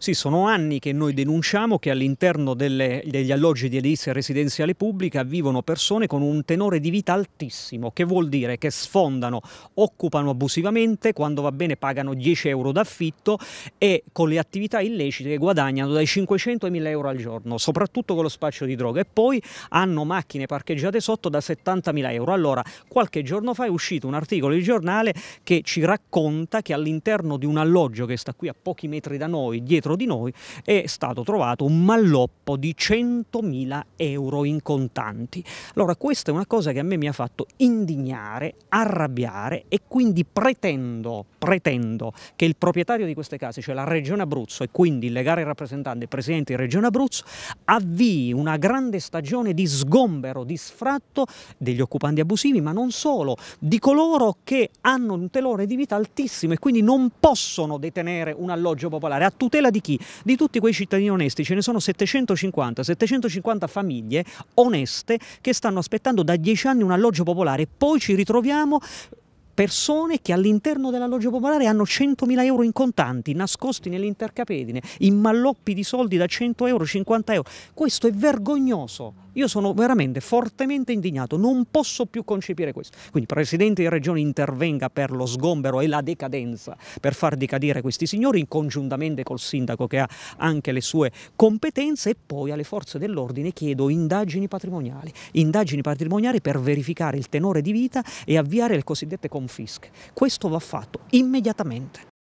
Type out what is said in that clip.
Sì, sono anni che noi denunciamo che all'interno degli alloggi di edilizia residenziale pubblica vivono persone con un tenore di vita altissimo, che vuol dire che sfondano, occupano abusivamente, quando va bene pagano 10 euro d'affitto e con le attività illecite guadagnano dai 500 ai 1000 euro al giorno, soprattutto con lo spaccio di droga e poi hanno macchine parcheggiate sotto da 70.000 euro. Allora, qualche giorno fa è uscito un articolo di giornale che ci racconta che all'interno di un alloggio che sta qui a pochi metri da noi, dietro dietro di noi, è stato trovato un malloppo di 100.000 euro in contanti. Allora questa è una cosa che a me mi ha fatto indignare, arrabbiare e quindi pretendo, pretendo che il proprietario di queste case, cioè la Regione Abruzzo e quindi il legale rappresentante, il Presidente di Regione Abruzzo, avvii una grande stagione di sgombero, di sfratto degli occupanti abusivi, ma non solo, di coloro che hanno un telone di vita altissimo e quindi non possono detenere un alloggio popolare a tutela di di chi? Di tutti quei cittadini onesti, ce ne sono 750, 750 famiglie oneste che stanno aspettando da dieci anni un alloggio popolare, poi ci ritroviamo persone che all'interno della loggia popolare hanno 100.000 euro in contanti, nascosti nell'intercapedine, in malloppi di soldi da 100 euro, 50 euro. Questo è vergognoso. Io sono veramente fortemente indignato, non posso più concepire questo. Quindi il Presidente di Regione intervenga per lo sgombero e la decadenza, per far decadere questi signori, congiuntamente col Sindaco che ha anche le sue competenze e poi alle forze dell'ordine chiedo indagini patrimoniali, indagini patrimoniali per verificare il tenore di vita e avviare le cosiddette convenzioni confische. Questo va fatto immediatamente.